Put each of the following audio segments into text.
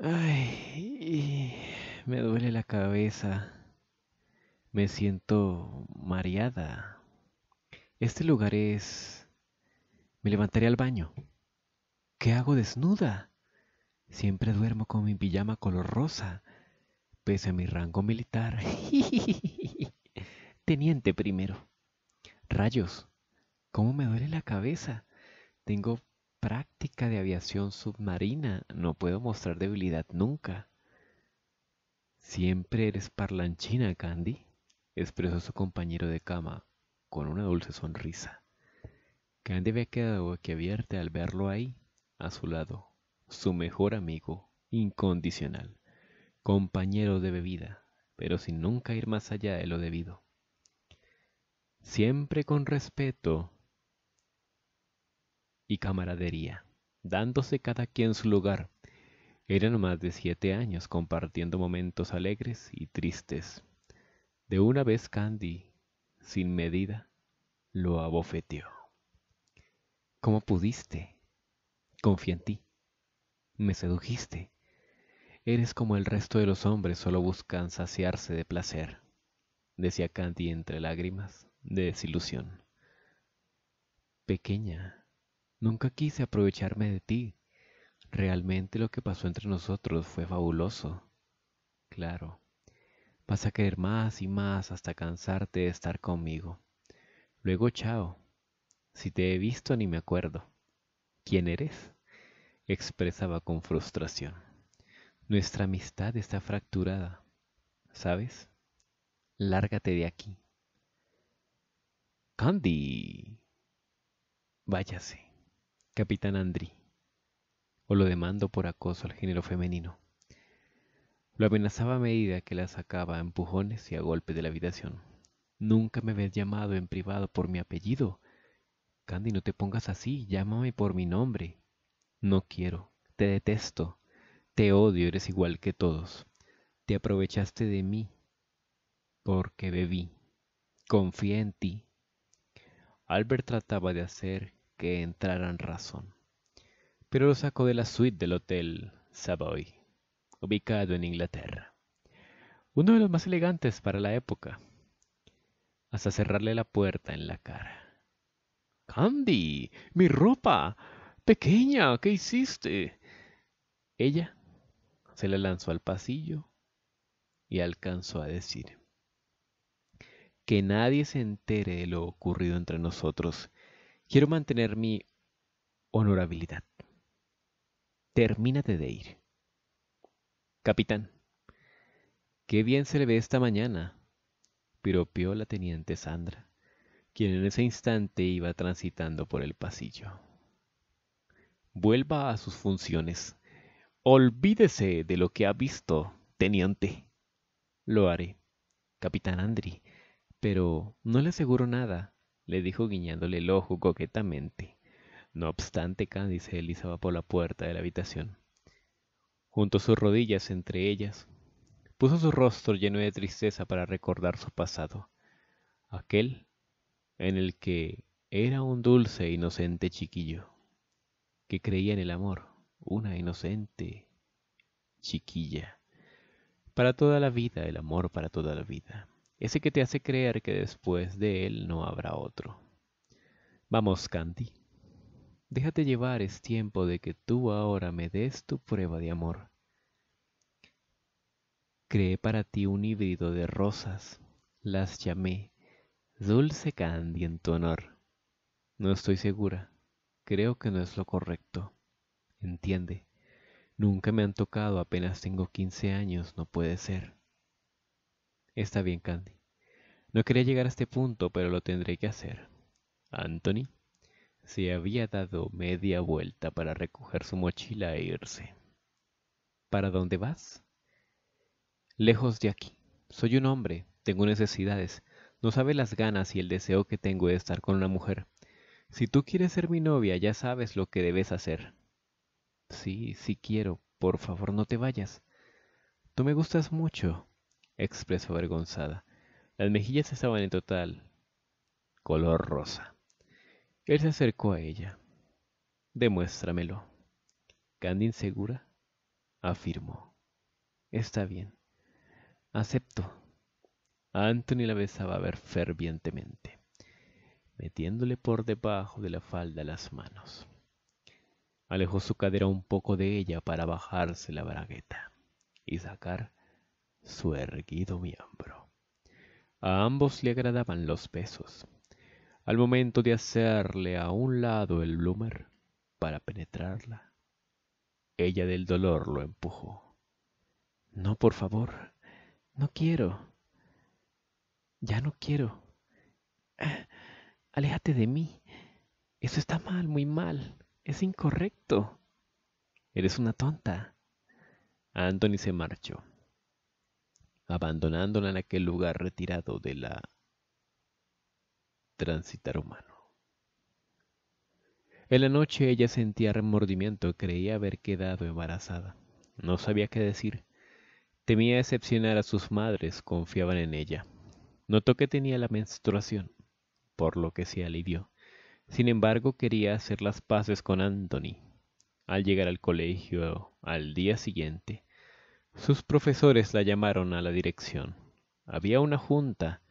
Ay, me duele la cabeza. Me siento mareada. Este lugar es... Me levantaré al baño. ¿Qué hago desnuda? Siempre duermo con mi pijama color rosa, pese a mi rango militar. Teniente primero. Rayos, ¿cómo me duele la cabeza? Tengo práctica de aviación submarina. No puedo mostrar debilidad nunca. Siempre eres parlanchina, Candy, expresó su compañero de cama con una dulce sonrisa. Candy había quedado vierte al verlo ahí, a su lado, su mejor amigo, incondicional, compañero de bebida, pero sin nunca ir más allá de lo debido. Siempre con respeto, y camaradería, dándose cada quien su lugar. Eran más de siete años compartiendo momentos alegres y tristes. De una vez Candy, sin medida, lo abofeteó. ¿Cómo pudiste? Confía en ti. Me sedujiste. Eres como el resto de los hombres, solo buscan saciarse de placer, decía Candy entre lágrimas de desilusión. Pequeña, Nunca quise aprovecharme de ti. Realmente lo que pasó entre nosotros fue fabuloso. Claro. Vas a querer más y más hasta cansarte de estar conmigo. Luego, chao. Si te he visto ni me acuerdo. ¿Quién eres? expresaba con frustración. Nuestra amistad está fracturada. ¿Sabes? Lárgate de aquí. Candy. Váyase. Capitán Andri, o lo demando por acoso al género femenino. Lo amenazaba a medida que la sacaba a empujones y a golpes de la habitación. Nunca me habías llamado en privado por mi apellido. Candy, no te pongas así, llámame por mi nombre. No quiero, te detesto, te odio, eres igual que todos. Te aprovechaste de mí porque bebí. Confié en ti. Albert trataba de hacer que entraran razón. Pero lo sacó de la suite del Hotel Savoy, ubicado en Inglaterra. Uno de los más elegantes para la época, hasta cerrarle la puerta en la cara. Candy, mi ropa. Pequeña, ¿qué hiciste? Ella se la lanzó al pasillo y alcanzó a decir, Que nadie se entere de lo ocurrido entre nosotros Quiero mantener mi honorabilidad. Termínate de ir. Capitán, qué bien se le ve esta mañana, piropió la teniente Sandra, quien en ese instante iba transitando por el pasillo. Vuelva a sus funciones. Olvídese de lo que ha visto, teniente. Lo haré, capitán Andri, pero no le aseguro nada le dijo guiñándole el ojo coquetamente. No obstante, Candice se por la puerta de la habitación. Junto sus rodillas entre ellas, puso su rostro lleno de tristeza para recordar su pasado, aquel en el que era un dulce e inocente chiquillo, que creía en el amor, una inocente chiquilla. Para toda la vida, el amor para toda la vida ese que te hace creer que después de él no habrá otro. Vamos, Candy. Déjate llevar, es tiempo de que tú ahora me des tu prueba de amor. Creé para ti un híbrido de rosas, las llamé Dulce Candy en tu honor. No estoy segura, creo que no es lo correcto. Entiende, nunca me han tocado, apenas tengo 15 años, no puede ser. Está bien, Candy. No quería llegar a este punto, pero lo tendré que hacer. Anthony se había dado media vuelta para recoger su mochila e irse. ¿Para dónde vas? Lejos de aquí. Soy un hombre, tengo necesidades. No sabe las ganas y el deseo que tengo de estar con una mujer. Si tú quieres ser mi novia, ya sabes lo que debes hacer. Sí, sí quiero. Por favor, no te vayas. Tú me gustas mucho expresó avergonzada. Las mejillas estaban en total color rosa. Él se acercó a ella. Demuéstramelo. Candy insegura afirmó. Está bien. Acepto. Anthony la besaba a ver fervientemente, metiéndole por debajo de la falda las manos. Alejó su cadera un poco de ella para bajarse la bragueta y sacar su erguido miembro. A ambos le agradaban los besos. Al momento de hacerle a un lado el bloomer para penetrarla, ella del dolor lo empujó. No, por favor, no quiero. Ya no quiero. Ah, aléjate de mí. Eso está mal, muy mal. Es incorrecto. Eres una tonta. Anthony se marchó abandonándola en aquel lugar retirado de la transitar humano. En la noche ella sentía remordimiento, creía haber quedado embarazada. No sabía qué decir. Temía decepcionar a sus madres, confiaban en ella. Notó que tenía la menstruación, por lo que se alivió. Sin embargo, quería hacer las paces con Anthony. Al llegar al colegio al día siguiente, sus profesores la llamaron a la dirección. Había una junta.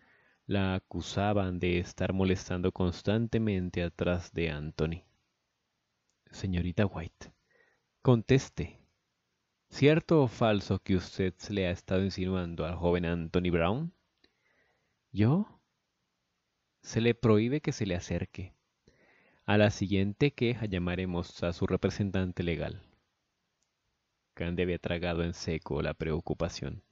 La acusaban de estar molestando constantemente atrás de Anthony. Señorita White, conteste. ¿Cierto o falso que usted se le ha estado insinuando al joven Anthony Brown? ¿Yo? Se le prohíbe que se le acerque. A la siguiente queja llamaremos a su representante legal. Candy había tragado en seco la preocupación.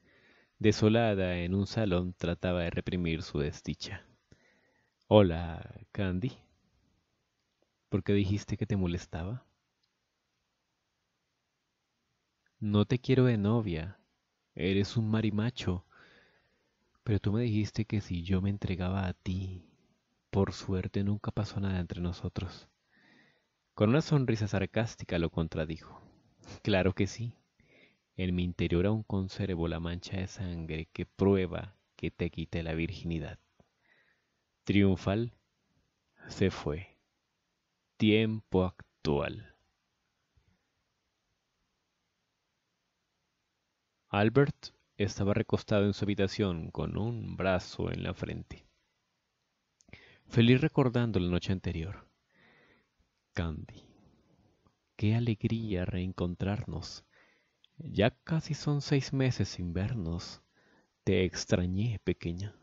Desolada en un salón trataba de reprimir su desdicha. Hola, Candy. ¿Por qué dijiste que te molestaba? No te quiero de novia. Eres un marimacho. Pero tú me dijiste que si yo me entregaba a ti, por suerte nunca pasó nada entre nosotros. Con una sonrisa sarcástica lo contradijo. Claro que sí. En mi interior aún conservo la mancha de sangre que prueba que te quité la virginidad. Triunfal se fue. Tiempo actual. Albert estaba recostado en su habitación con un brazo en la frente. Feliz recordando la noche anterior. Candy Qué alegría reencontrarnos. Ya casi son seis meses sin vernos. Te extrañé, pequeña,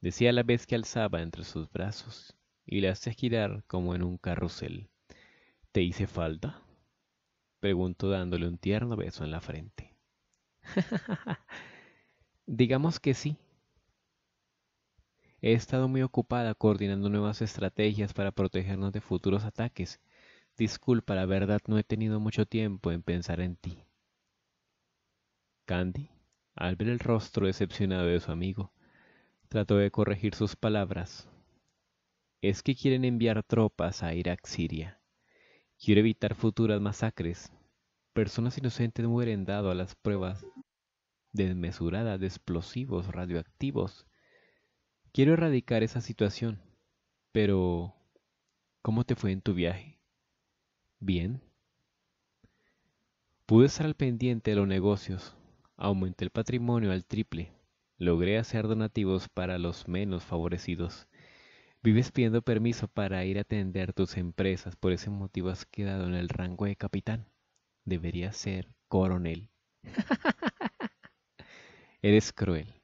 decía la vez que alzaba entre sus brazos y la hacía girar como en un carrusel. ¿Te hice falta? preguntó dándole un tierno beso en la frente. Digamos que sí. He estado muy ocupada coordinando nuevas estrategias para protegernos de futuros ataques Disculpa, la verdad no he tenido mucho tiempo en pensar en ti. Candy, al ver el rostro decepcionado de su amigo, trató de corregir sus palabras. Es que quieren enviar tropas a Irak, Siria. Quiero evitar futuras masacres. Personas inocentes mueren dado a las pruebas desmesuradas de explosivos radioactivos. Quiero erradicar esa situación. Pero... ¿Cómo te fue en tu viaje? Bien. Pude estar al pendiente de los negocios. Aumenté el patrimonio al triple. Logré hacer donativos para los menos favorecidos. Vives pidiendo permiso para ir a atender tus empresas. Por ese motivo has quedado en el rango de capitán. Deberías ser coronel. Eres cruel.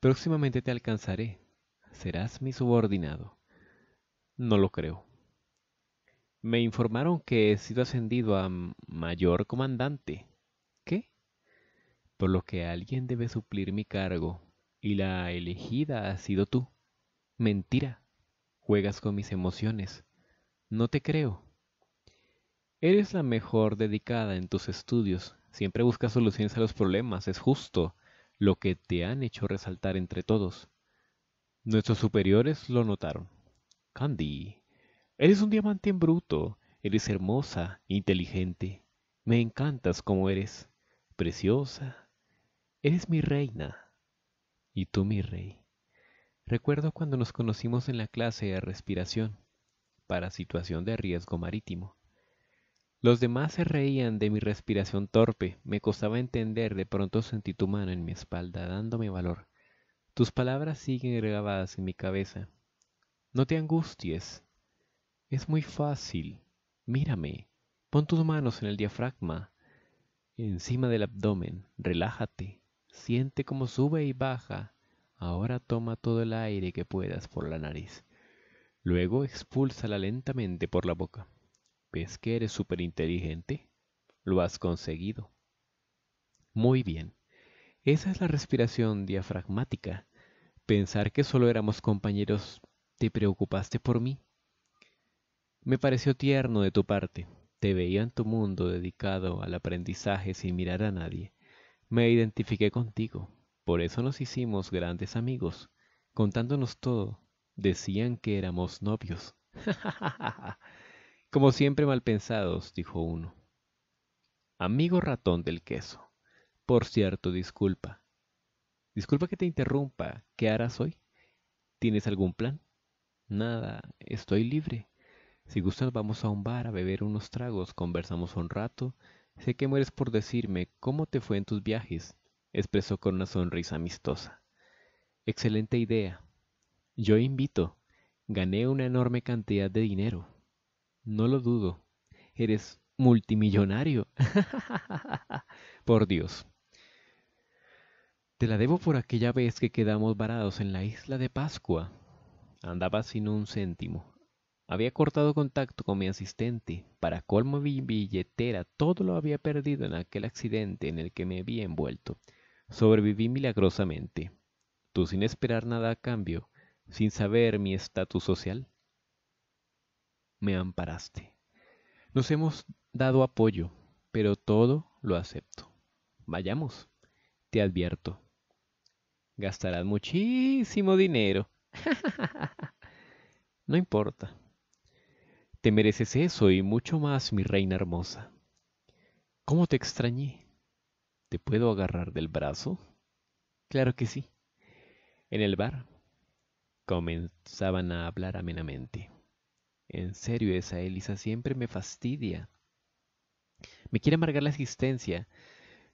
Próximamente te alcanzaré. Serás mi subordinado. No lo creo. Me informaron que he sido ascendido a mayor comandante. ¿Qué? Por lo que alguien debe suplir mi cargo, y la elegida ha sido tú. Mentira. Juegas con mis emociones. No te creo. Eres la mejor dedicada en tus estudios. Siempre buscas soluciones a los problemas. Es justo lo que te han hecho resaltar entre todos. Nuestros superiores lo notaron. Candy, Eres un diamante en bruto, eres hermosa, inteligente. Me encantas como eres, preciosa. Eres mi reina. Y tú mi rey. Recuerdo cuando nos conocimos en la clase de respiración, para situación de riesgo marítimo. Los demás se reían de mi respiración torpe, me costaba entender, de pronto sentí tu mano en mi espalda dándome valor. Tus palabras siguen grabadas en mi cabeza. No te angusties, es muy fácil. Mírame. Pon tus manos en el diafragma, encima del abdomen. Relájate. Siente cómo sube y baja. Ahora toma todo el aire que puedas por la nariz. Luego expúlsala lentamente por la boca. ¿Ves que eres súper inteligente? Lo has conseguido. Muy bien. Esa es la respiración diafragmática. Pensar que solo éramos compañeros, te preocupaste por mí. Me pareció tierno de tu parte. Te veía en tu mundo dedicado al aprendizaje sin mirar a nadie. Me identifiqué contigo. Por eso nos hicimos grandes amigos. Contándonos todo, decían que éramos novios. Como siempre mal pensados, dijo uno. Amigo ratón del queso. Por cierto, disculpa. Disculpa que te interrumpa. ¿Qué harás hoy? ¿Tienes algún plan? Nada, estoy libre. Si gustas vamos a un bar a beber unos tragos, conversamos un rato. Sé que mueres por decirme cómo te fue en tus viajes, expresó con una sonrisa amistosa. Excelente idea. Yo invito. Gané una enorme cantidad de dinero. No lo dudo. Eres multimillonario. por Dios. Te la debo por aquella vez que quedamos varados en la isla de Pascua. Andaba sin un céntimo. Había cortado contacto con mi asistente. Para colmo mi billetera todo lo había perdido en aquel accidente en el que me había envuelto. Sobreviví milagrosamente. Tú sin esperar nada a cambio, sin saber mi estatus social. Me amparaste. Nos hemos dado apoyo, pero todo lo acepto. Vayamos, te advierto. Gastarás muchísimo dinero. no importa. Te mereces eso y mucho más, mi reina hermosa. ¿Cómo te extrañé? ¿Te puedo agarrar del brazo? Claro que sí. En el bar comenzaban a hablar amenamente. En serio, esa Elisa siempre me fastidia. Me quiere amargar la existencia,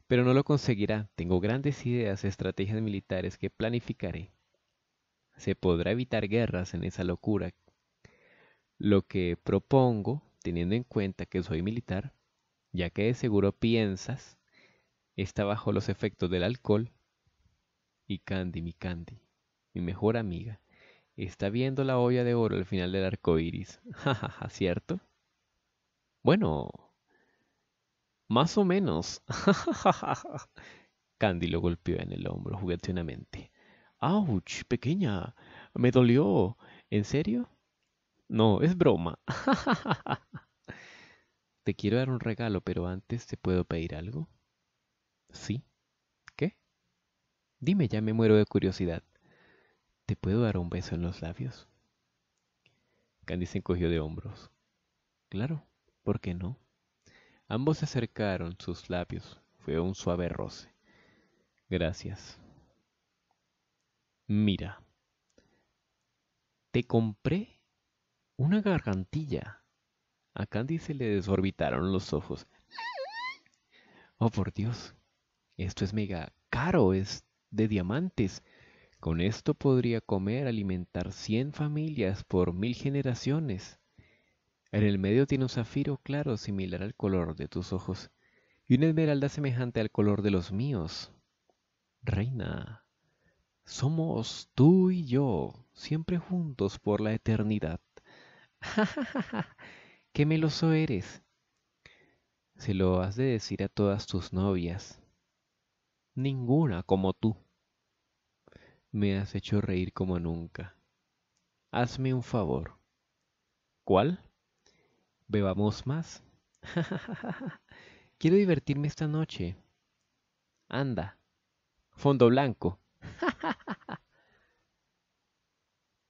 pero no lo conseguirá. Tengo grandes ideas, estrategias militares que planificaré. Se podrá evitar guerras en esa locura lo que propongo, teniendo en cuenta que soy militar, ya que de seguro piensas, está bajo los efectos del alcohol, y Candy, mi Candy, mi mejor amiga, está viendo la olla de oro al final del arco iris. Jajaja, ¿cierto? Bueno, más o menos. Candy lo golpeó en el hombro juguetonamente. ¡Auch, pequeña! ¡Me dolió! ¿En serio? No, es broma. Te quiero dar un regalo, pero antes te puedo pedir algo. ¿Sí? ¿Qué? Dime, ya me muero de curiosidad. ¿Te puedo dar un beso en los labios? Candy se encogió de hombros. Claro, ¿por qué no? Ambos se acercaron sus labios. Fue un suave roce. Gracias. Mira. Te compré una gargantilla. A Candy se le desorbitaron los ojos. Oh, por Dios. Esto es mega caro, es de diamantes. Con esto podría comer, alimentar 100 familias por mil generaciones. En el medio tiene un zafiro claro similar al color de tus ojos y una esmeralda semejante al color de los míos. Reina, somos tú y yo, siempre juntos por la eternidad. ¡Qué meloso eres! Se lo has de decir a todas tus novias. Ninguna como tú. Me has hecho reír como nunca. Hazme un favor. ¿Cuál? ¿Bebamos más? Quiero divertirme esta noche. Anda. Fondo blanco.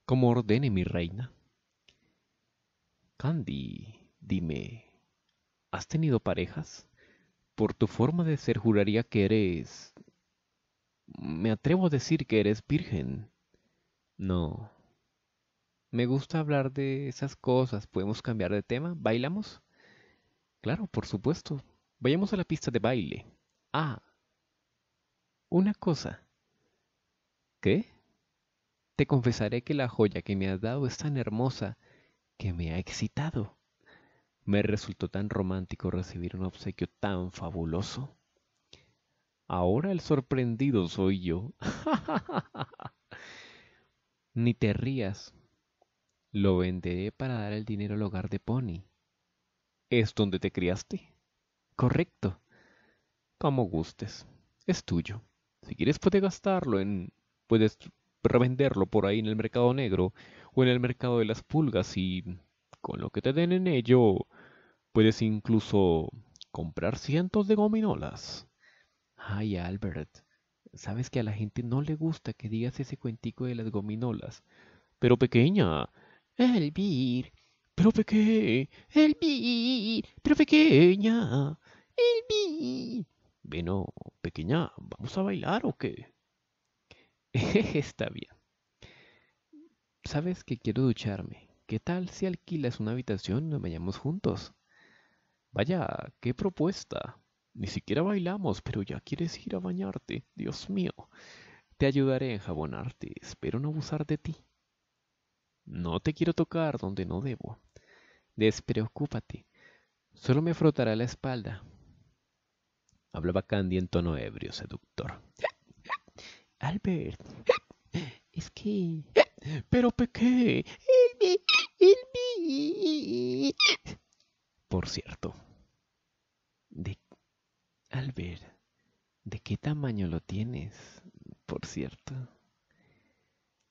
Como ordene mi reina. Candy, dime, ¿has tenido parejas? Por tu forma de ser juraría que eres... Me atrevo a decir que eres virgen. No. Me gusta hablar de esas cosas. ¿Podemos cambiar de tema? ¿Bailamos? Claro, por supuesto. Vayamos a la pista de baile. Ah. Una cosa. ¿Qué? Te confesaré que la joya que me has dado es tan hermosa que me ha excitado. Me resultó tan romántico recibir un obsequio tan fabuloso. Ahora el sorprendido soy yo. Ni te rías. Lo venderé para dar el dinero al hogar de Pony. ¿Es donde te criaste? Correcto. Como gustes. Es tuyo. Si quieres puedes gastarlo en... puedes revenderlo por ahí en el mercado negro o en el mercado de las pulgas y con lo que te den en ello puedes incluso comprar cientos de gominolas. Ay, Albert, sabes que a la gente no le gusta que digas ese cuentico de las gominolas. Pero pequeña. Elvir, pero pequeña. Elvir, pero pequeña. Elvir. Bueno, pequeña, ¿vamos a bailar o qué? Está bien. Sabes que quiero ducharme. ¿Qué tal si alquilas una habitación y nos vayamos juntos? Vaya, qué propuesta. Ni siquiera bailamos, pero ya quieres ir a bañarte. Dios mío. Te ayudaré a enjabonarte. Espero no abusar de ti. No te quiero tocar donde no debo. Despreocúpate. Solo me frotará la espalda. Hablaba Candy en tono ebrio, seductor. Albert, es que... Pero pequé. Por cierto, de al ver de qué tamaño lo tienes, por cierto.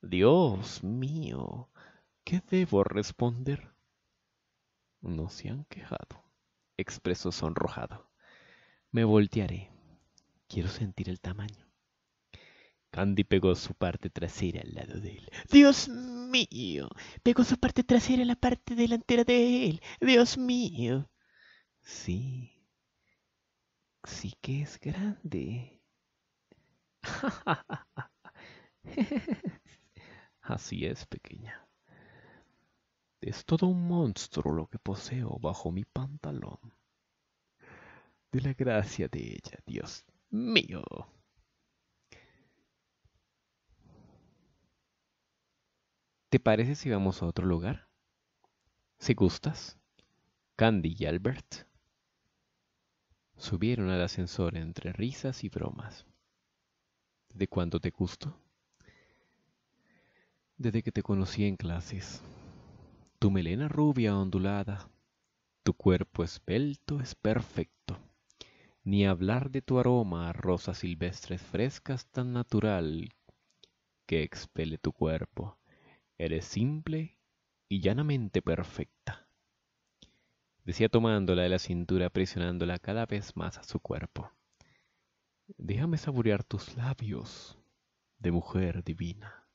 Dios mío, ¿qué debo responder? No se han quejado, expresó sonrojado. Me voltearé. Quiero sentir el tamaño. Candy pegó su parte trasera al lado de él. ¡Dios mío! Pegó su parte trasera a la parte delantera de él. ¡Dios mío! Sí. Sí que es grande. Así es, pequeña. Es todo un monstruo lo que poseo bajo mi pantalón. De la gracia de ella, Dios mío. ¿Te parece si vamos a otro lugar? Si gustas. Candy y Albert subieron al ascensor entre risas y bromas. ¿De cuándo te gusto? Desde que te conocí en clases. Tu melena rubia ondulada, tu cuerpo esbelto es perfecto. Ni hablar de tu aroma a rosas silvestres frescas tan natural que expele tu cuerpo Eres simple y llanamente perfecta. Decía tomándola de la cintura, presionándola cada vez más a su cuerpo. Déjame saborear tus labios de mujer divina.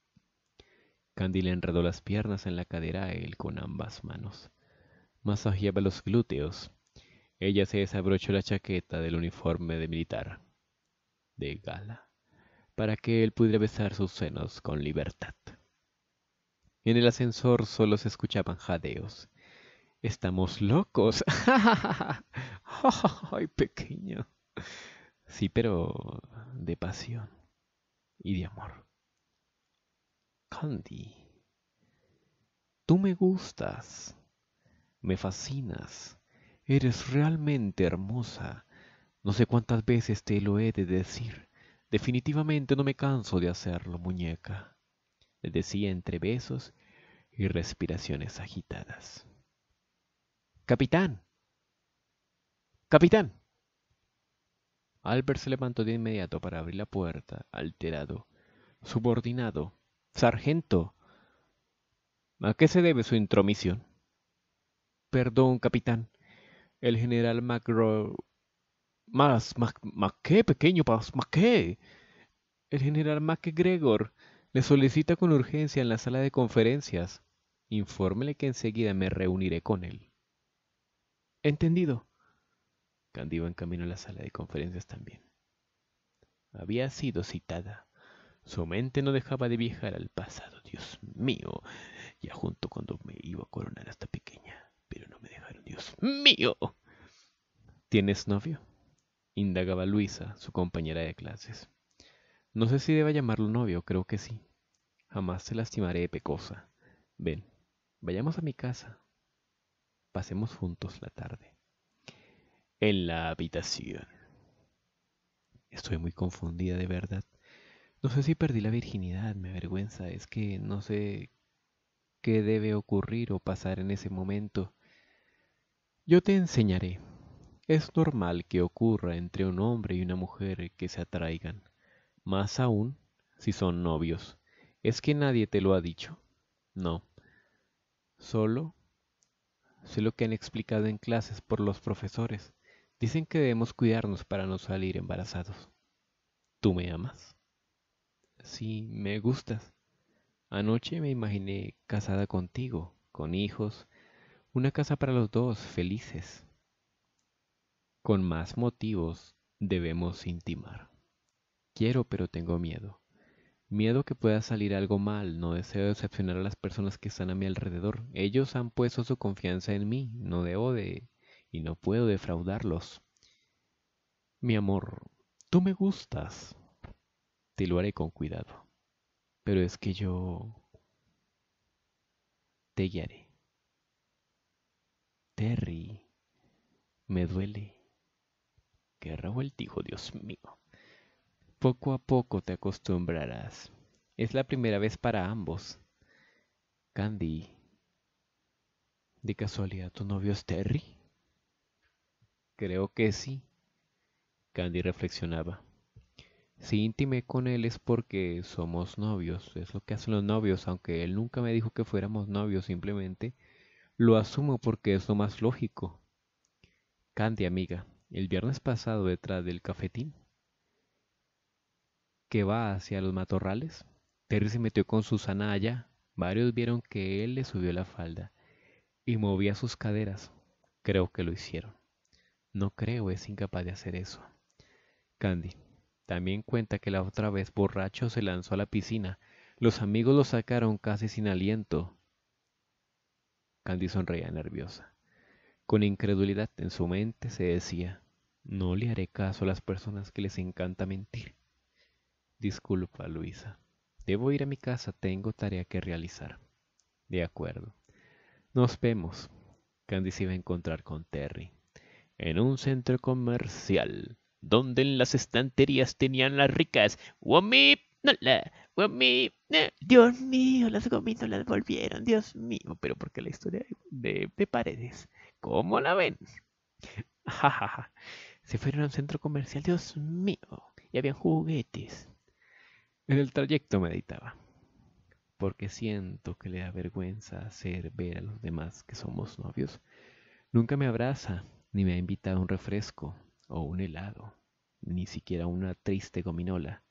Candy le enredó las piernas en la cadera a él con ambas manos. Masajeaba los glúteos. Ella se desabrochó la chaqueta del uniforme de militar de gala para que él pudiera besar sus senos con libertad. En el ascensor solo se escuchaban jadeos. Estamos locos. Ay, pequeño. Sí, pero de pasión y de amor. Candy, tú me gustas, me fascinas, eres realmente hermosa. No sé cuántas veces te lo he de decir. Definitivamente no me canso de hacerlo, muñeca le decía entre besos y respiraciones agitadas. Capitán. Capitán. Albert se levantó de inmediato para abrir la puerta, alterado. Subordinado. Sargento. ¿A qué se debe su intromisión? Perdón, capitán. El general Macro... Más, más, qué, pequeño, más, más qué. El general MacGregor le solicita con urgencia en la sala de conferencias. Infórmele que enseguida me reuniré con él. Entendido. Candido en camino a la sala de conferencias también. Había sido citada. Su mente no dejaba de viajar al pasado, Dios mío. Ya junto cuando me iba a coronar hasta pequeña, pero no me dejaron, Dios mío. ¿Tienes novio? indagaba Luisa, su compañera de clases. No sé si deba llamarlo novio, creo que sí. Jamás te lastimaré de pecosa. Ven, vayamos a mi casa. Pasemos juntos la tarde. En la habitación. Estoy muy confundida de verdad. No sé si perdí la virginidad, me avergüenza, es que no sé qué debe ocurrir o pasar en ese momento. Yo te enseñaré. Es normal que ocurra entre un hombre y una mujer que se atraigan más aún si son novios. ¿Es que nadie te lo ha dicho? No. Solo sé lo que han explicado en clases por los profesores. Dicen que debemos cuidarnos para no salir embarazados. ¿Tú me amas? Sí, me gustas. Anoche me imaginé casada contigo, con hijos, una casa para los dos, felices. Con más motivos debemos intimar. Quiero, pero tengo miedo. Miedo que pueda salir algo mal, no deseo decepcionar a las personas que están a mi alrededor. Ellos han puesto su confianza en mí, no debo de... y no puedo defraudarlos. Mi amor, tú me gustas. Te lo haré con cuidado. Pero es que yo... Te guiaré. Terry, me duele. Qué tijo, Dios mío. Poco a poco te acostumbrarás. Es la primera vez para ambos. Candy, ¿de casualidad tu novio es Terry? Creo que sí. Candy reflexionaba. Si íntime con él es porque somos novios, es lo que hacen los novios, aunque él nunca me dijo que fuéramos novios, simplemente lo asumo porque es lo más lógico. Candy, amiga, el viernes pasado detrás del cafetín que va hacia los matorrales. Terry se metió con Susana allá. Varios vieron que él le subió la falda y movía sus caderas. Creo que lo hicieron. No creo es incapaz de hacer eso. Candy también cuenta que la otra vez borracho se lanzó a la piscina. Los amigos lo sacaron casi sin aliento. Candy sonreía nerviosa. Con incredulidad en su mente se decía, no le haré caso a las personas que les encanta mentir. Disculpa, Luisa. Debo ir a mi casa, tengo tarea que realizar. De acuerdo. Nos vemos. Candice iba a encontrar con Terry. En un centro comercial, donde en las estanterías tenían las ricas Womip, Dios mío, las gomitas las volvieron, Dios mío. Pero porque la historia de, paredes, ¿cómo la ven? se fueron a un centro comercial, Dios mío. Y habían juguetes en el trayecto meditaba, porque siento que le da vergüenza hacer ver a los demás que somos novios. Nunca me abraza, ni me ha invitado a un refresco o un helado, ni siquiera una triste gominola.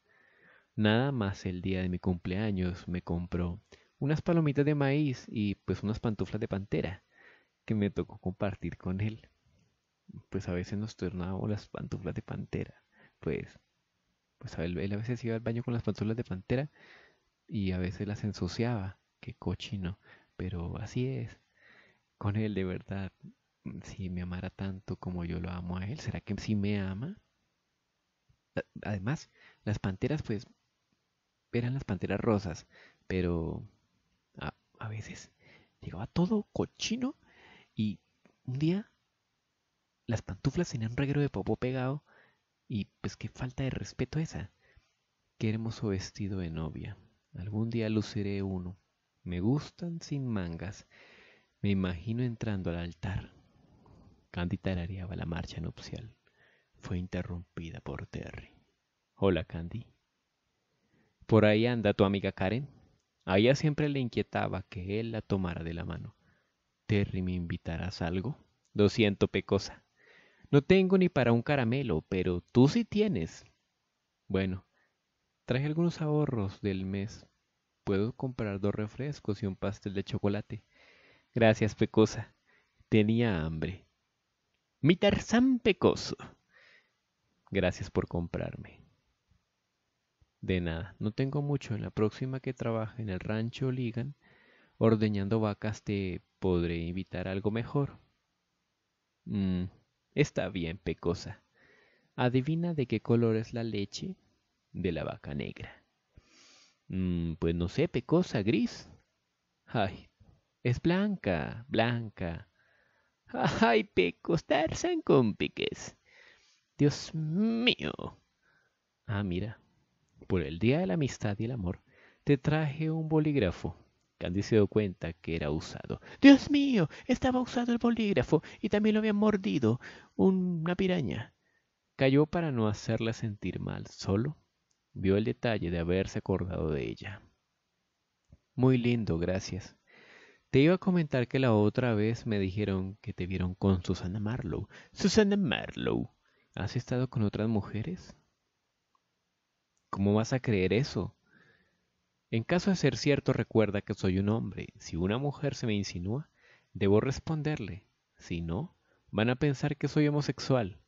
Nada más el día de mi cumpleaños me compró unas palomitas de maíz y pues unas pantuflas de pantera que me tocó compartir con él. Pues a veces nos turnábamos las pantuflas de pantera, pues pues él, a veces iba al baño con las pantuflas de pantera y a veces las ensuciaba. Qué cochino. Pero así es. Con él, de verdad. Si me amara tanto como yo lo amo a él, ¿será que sí me ama? Además, las panteras, pues, eran las panteras rosas, pero a, a veces llegaba todo cochino y un día las pantuflas tenían un reguero de popó pegado y pues qué falta de respeto esa. Qué hermoso vestido de novia. Algún día luciré uno. Me gustan sin mangas. Me imagino entrando al altar. Candy tarareaba la marcha nupcial. Fue interrumpida por Terry. Hola, Candy. Por ahí anda tu amiga Karen. A ella siempre le inquietaba que él la tomara de la mano. Terry, ¿me invitarás algo? Lo siento, pecosa. No tengo ni para un caramelo, pero tú sí tienes. Bueno, traje algunos ahorros del mes. Puedo comprar dos refrescos y un pastel de chocolate. Gracias, Pecosa. Tenía hambre. Mi Tarzán Pecoso. Gracias por comprarme. De nada, no tengo mucho. En la próxima que trabaje en el rancho Ligan, ordeñando vacas, te podré invitar algo mejor. Mm. Está bien pecosa. Adivina de qué color es la leche de la vaca negra. Mm, pues no sé, pecosa, gris. Ay, es blanca, blanca. Ay, pecos, Tarzan con piques. Dios mío. Ah, mira, por el Día de la Amistad y el Amor, te traje un bolígrafo Candy se dio cuenta que era usado. ¡Dios mío! Estaba usado el bolígrafo y también lo había mordido una piraña. Cayó para no hacerla sentir mal, solo vio el detalle de haberse acordado de ella. Muy lindo, gracias. Te iba a comentar que la otra vez me dijeron que te vieron con Susana Marlowe. Susana Marlowe. ¿Has estado con otras mujeres? ¿Cómo vas a creer eso? En caso de ser cierto, recuerda que soy un hombre. Si una mujer se me insinúa, debo responderle. Si no, van a pensar que soy homosexual.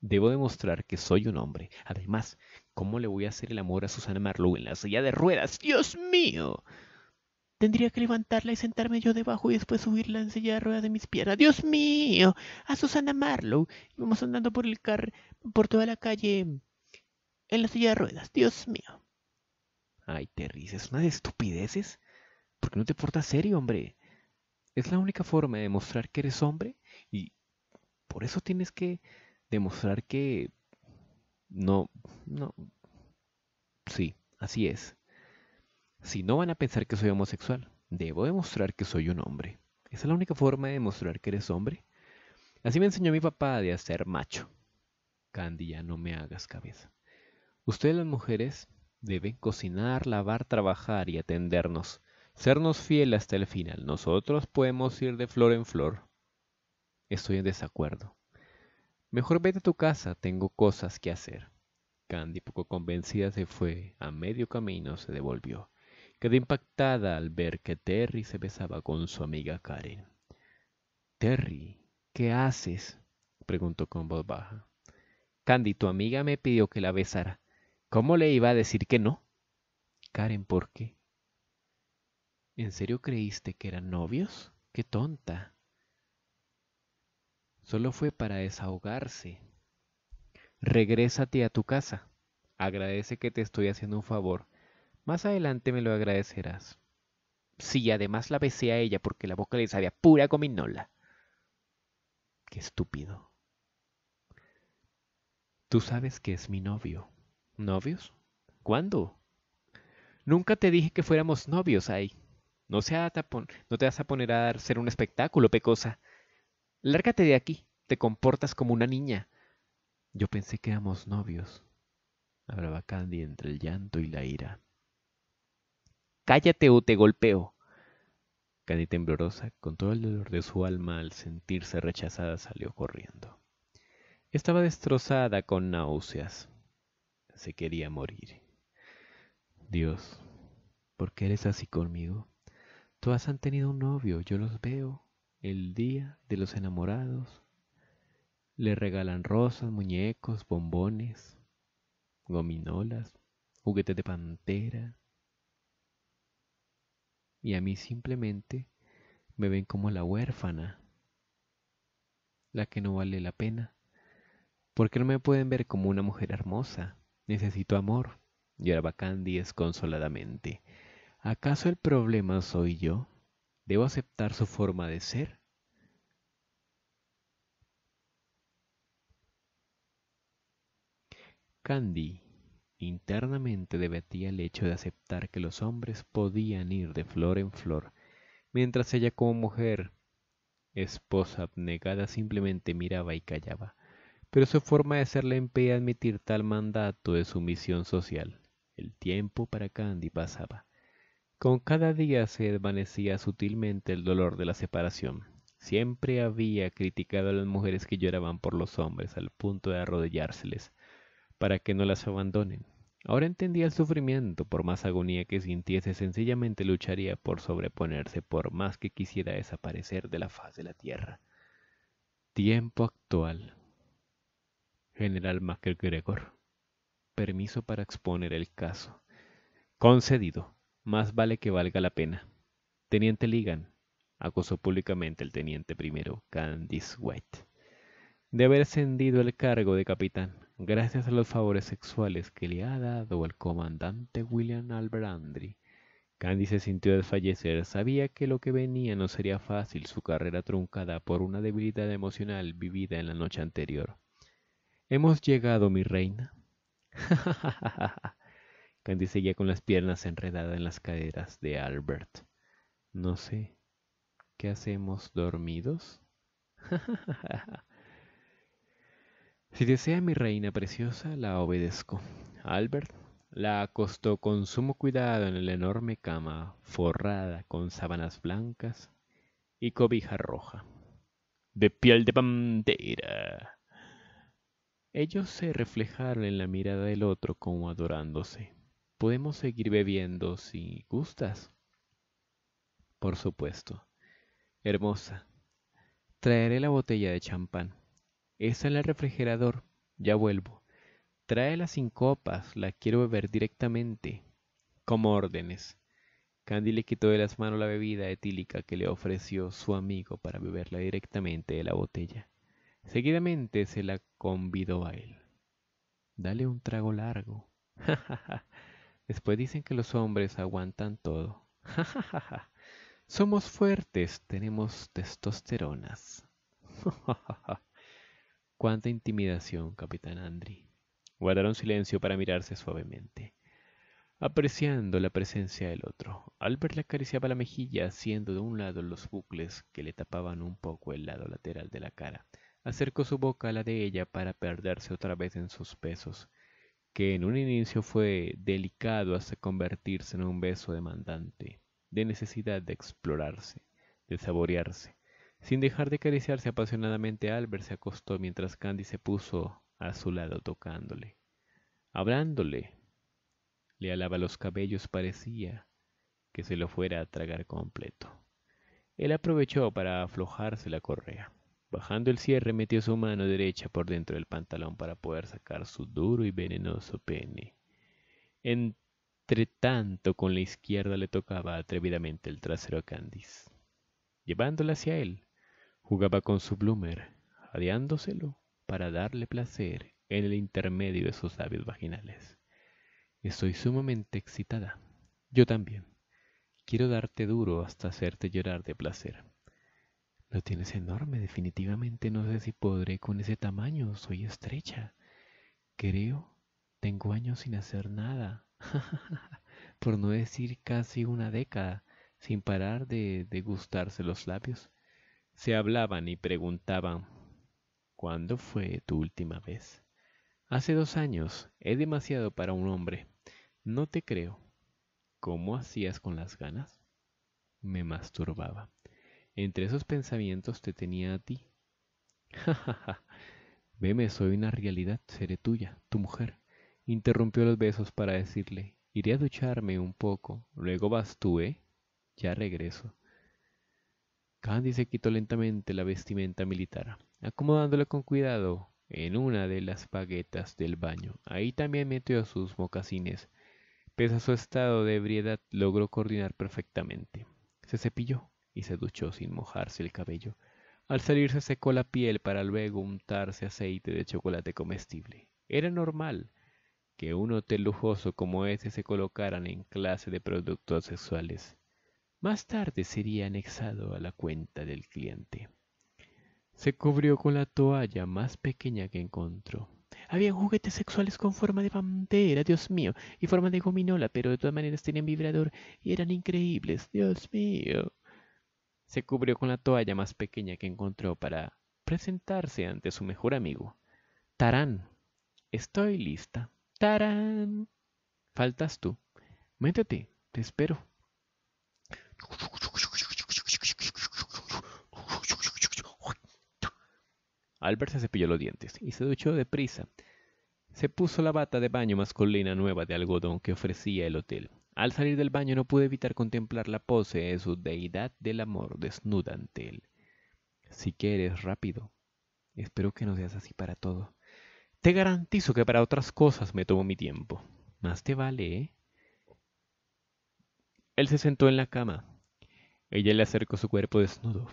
Debo demostrar que soy un hombre. Además, ¿cómo le voy a hacer el amor a Susana Marlowe en la silla de ruedas? ¡Dios mío! Tendría que levantarla y sentarme yo debajo y después subirla en silla de ruedas de mis piernas. ¡Dios mío! A Susana Marlowe. Vamos andando por el car... por toda la calle en la silla de ruedas. ¡Dios mío! Ay, te una de estupideces. ¿Por qué no te portas serio, hombre? Es la única forma de demostrar que eres hombre y por eso tienes que demostrar que... No, no. Sí, así es. Si no van a pensar que soy homosexual, debo demostrar que soy un hombre. Esa es la única forma de demostrar que eres hombre. Así me enseñó mi papá de hacer macho. Candy, ya no me hagas cabeza. Ustedes las mujeres Deben cocinar, lavar, trabajar y atendernos, sernos fiel hasta el final. Nosotros podemos ir de flor en flor. Estoy en desacuerdo. Mejor vete a tu casa, tengo cosas que hacer. Candy, poco convencida, se fue. A medio camino se devolvió. Quedé impactada al ver que Terry se besaba con su amiga Karen. Terry, ¿qué haces? preguntó con voz baja. Candy, tu amiga me pidió que la besara. ¿Cómo le iba a decir que no? Karen, ¿por qué? ¿En serio creíste que eran novios? ¡Qué tonta! Solo fue para desahogarse. Regrésate a tu casa. Agradece que te estoy haciendo un favor. Más adelante me lo agradecerás. Sí, además la besé a ella porque la boca le sabía pura gominola. Qué estúpido. Tú sabes que es mi novio. ¿Novios? ¿Cuándo? Nunca te dije que fuéramos novios, ay. No, tapón, no te vas a poner a ser un espectáculo, pecosa. Lárgate de aquí, te comportas como una niña. Yo pensé que éramos novios. Hablaba Candy entre el llanto y la ira. Cállate o te golpeo. Candy temblorosa, con todo el dolor de su alma al sentirse rechazada, salió corriendo. Estaba destrozada con náuseas se quería morir. Dios, ¿por qué eres así conmigo? Todas han tenido un novio, yo los veo. El día de los enamorados. Le regalan rosas, muñecos, bombones, gominolas, juguetes de pantera. Y a mí simplemente me ven como la huérfana, la que no vale la pena. ¿Por qué no me pueden ver como una mujer hermosa? Necesito amor, lloraba Candy desconsoladamente. ¿Acaso el problema soy yo? ¿Debo aceptar su forma de ser? Candy internamente debatía el hecho de aceptar que los hombres podían ir de flor en flor, mientras ella como mujer, esposa abnegada, simplemente miraba y callaba pero su forma de ser le impedía admitir tal mandato de su misión social. El tiempo para Candy pasaba. Con cada día se desvanecía sutilmente el dolor de la separación. Siempre había criticado a las mujeres que lloraban por los hombres al punto de arrodillárseles para que no las abandonen. Ahora entendía el sufrimiento, por más agonía que sintiese, sencillamente lucharía por sobreponerse, por más que quisiera desaparecer de la faz de la tierra. Tiempo actual, General MacGregor. Permiso para exponer el caso. Concedido. Más vale que valga la pena. Teniente Ligan, acusó públicamente el teniente primero, Candice White, de haber ascendido el cargo de capitán gracias a los favores sexuales que le ha dado el comandante William Albrandry, Candice sintió desfallecer, sabía que lo que venía no sería fácil, su carrera truncada por una debilidad emocional vivida en la noche anterior. Hemos llegado, mi reina. Candice seguía con las piernas enredadas en las caderas de Albert. No sé, ¿qué hacemos dormidos? si desea mi reina preciosa, la obedezco. Albert la acostó con sumo cuidado en la enorme cama forrada con sábanas blancas y cobija roja, de piel de pantera. Ellos se reflejaron en la mirada del otro como adorándose. Podemos seguir bebiendo si gustas. Por supuesto. Hermosa. Traeré la botella de champán. Está en el refrigerador. Ya vuelvo. Tráela sin copas. La quiero beber directamente. Como órdenes. Candy le quitó de las manos la bebida etílica que le ofreció su amigo para beberla directamente de la botella. Seguidamente se la convidó a él. Dale un trago largo. Después dicen que los hombres aguantan todo. Somos fuertes, tenemos testosteronas. Cuánta intimidación, capitán Andri. Guardaron silencio para mirarse suavemente, apreciando la presencia del otro. Albert le acariciaba la mejilla, haciendo de un lado los bucles que le tapaban un poco el lado lateral de la cara acercó su boca a la de ella para perderse otra vez en sus besos, que en un inicio fue delicado hasta convertirse en un beso demandante, de necesidad de explorarse, de saborearse. Sin dejar de acariciarse apasionadamente, Albert se acostó mientras Candy se puso a su lado tocándole, hablándole. Le alaba los cabellos, parecía que se lo fuera a tragar completo. Él aprovechó para aflojarse la correa. Bajando el cierre, metió su mano derecha por dentro del pantalón para poder sacar su duro y venenoso pene. Entre tanto, con la izquierda le tocaba atrevidamente el trasero a Candice. Llevándola hacia él, jugaba con su bloomer, jadeándoselo para darle placer en el intermedio de sus labios vaginales. Estoy sumamente excitada. Yo también. Quiero darte duro hasta hacerte llorar de placer. Lo tienes enorme, definitivamente no sé si podré con ese tamaño, soy estrecha. Creo, tengo años sin hacer nada, por no decir casi una década, sin parar de degustarse los labios. Se hablaban y preguntaban, ¿cuándo fue tu última vez? Hace dos años, es demasiado para un hombre. No te creo. ¿Cómo hacías con las ganas? Me masturbaba. Entre esos pensamientos te tenía a ti. Ja, ja, Veme, soy una realidad, seré tuya, tu mujer. Interrumpió los besos para decirle, iré a ducharme un poco, luego vas tú, ¿eh? Ya regreso. Candy se quitó lentamente la vestimenta militar, acomodándola con cuidado en una de las paguetas del baño. Ahí también metió sus mocasines. Pese a su estado de ebriedad, logró coordinar perfectamente. Se cepilló, y se duchó sin mojarse el cabello. Al salir se secó la piel para luego untarse aceite de chocolate comestible. Era normal que un hotel lujoso como ese se colocaran en clase de productos sexuales. Más tarde sería anexado a la cuenta del cliente. Se cubrió con la toalla más pequeña que encontró. Había juguetes sexuales con forma de bandera, Dios mío, y forma de gominola, pero de todas maneras tenían vibrador y eran increíbles, Dios mío se cubrió con la toalla más pequeña que encontró para presentarse ante su mejor amigo. Tarán, estoy lista. Tarán. Faltas tú. Métete, te espero. Albert se cepilló los dientes y se duchó deprisa. Se puso la bata de baño masculina nueva de algodón que ofrecía el hotel al salir del baño no pude evitar contemplar la pose de su deidad del amor desnuda ante él. Si quieres, rápido. Espero que no seas así para todo. Te garantizo que para otras cosas me tomo mi tiempo. Más te vale, ¿eh? Él se sentó en la cama. Ella le acercó su cuerpo desnudo,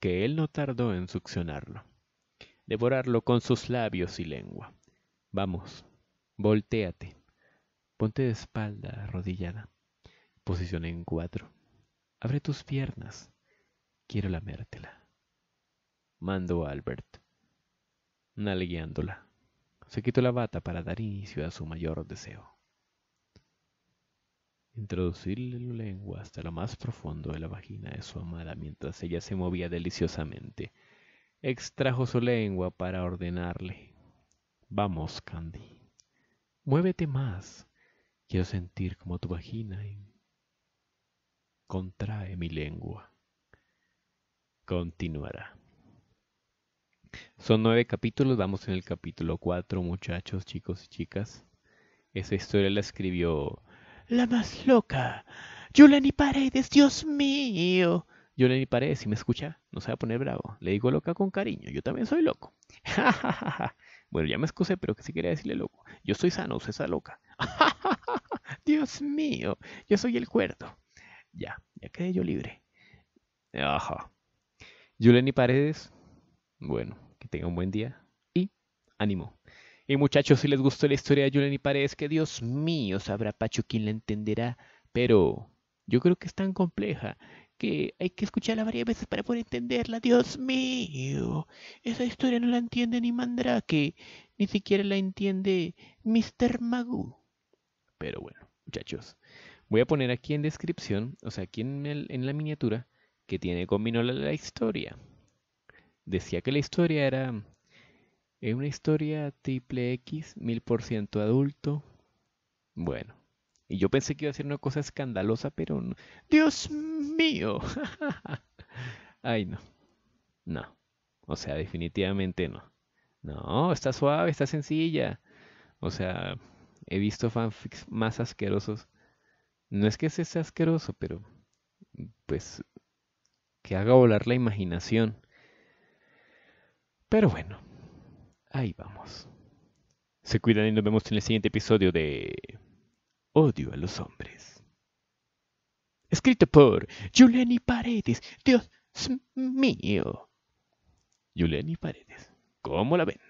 que él no tardó en succionarlo, devorarlo con sus labios y lengua. Vamos, volteate. Ponte de espalda arrodillada. Posición en cuatro. Abre tus piernas. Quiero lamértela. Mandó Albert, nalgueándola. Se quitó la bata para dar inicio a su mayor deseo. Introducirle la lengua hasta lo más profundo de la vagina de su amada mientras ella se movía deliciosamente. Extrajo su lengua para ordenarle. Vamos, Candy. Muévete más. Quiero sentir como tu vagina contrae mi lengua. Continuará. Son nueve capítulos, vamos en el capítulo cuatro, muchachos, chicos y chicas. Esa historia la escribió la más loca, Yolani Paredes, Dios mío. ni Paredes, si me escucha, no se va a poner bravo. Le digo loca con cariño, yo también soy loco. bueno, ya me excusé, pero que sí quería decirle loco. Yo soy sano, usted está loca. Dios mío, yo soy el cuerdo. Ya, ya quedé yo libre. Ajá. Yuleni Paredes, bueno, que tenga un buen día y ánimo. Y muchachos, si les gustó la historia de Yuleni Paredes, que Dios mío, sabrá Pacho quién la entenderá, pero yo creo que es tan compleja que hay que escucharla varias veces para poder entenderla. Dios mío, esa historia no la entiende ni Mandrake, ni siquiera la entiende Mr. Magoo. Pero bueno, muchachos. Voy a poner aquí en descripción, o sea, aquí en, la miniatura, que tiene con la historia. Decía que la historia era es una historia triple X, mil por ciento adulto. Bueno, y yo pensé que iba a ser una cosa escandalosa, pero no. Dios mío. Ay, no. No. O sea, definitivamente no. No, está suave, está sencilla. O sea, He visto fanfics más asquerosos. No es que sea asqueroso, pero pues que haga volar la imaginación. Pero bueno, ahí vamos. Se cuidan y nos vemos en el siguiente episodio de Odio a los hombres. Escrito por Juliani Paredes. Dios mío. Juliani Paredes. ¿Cómo la ven?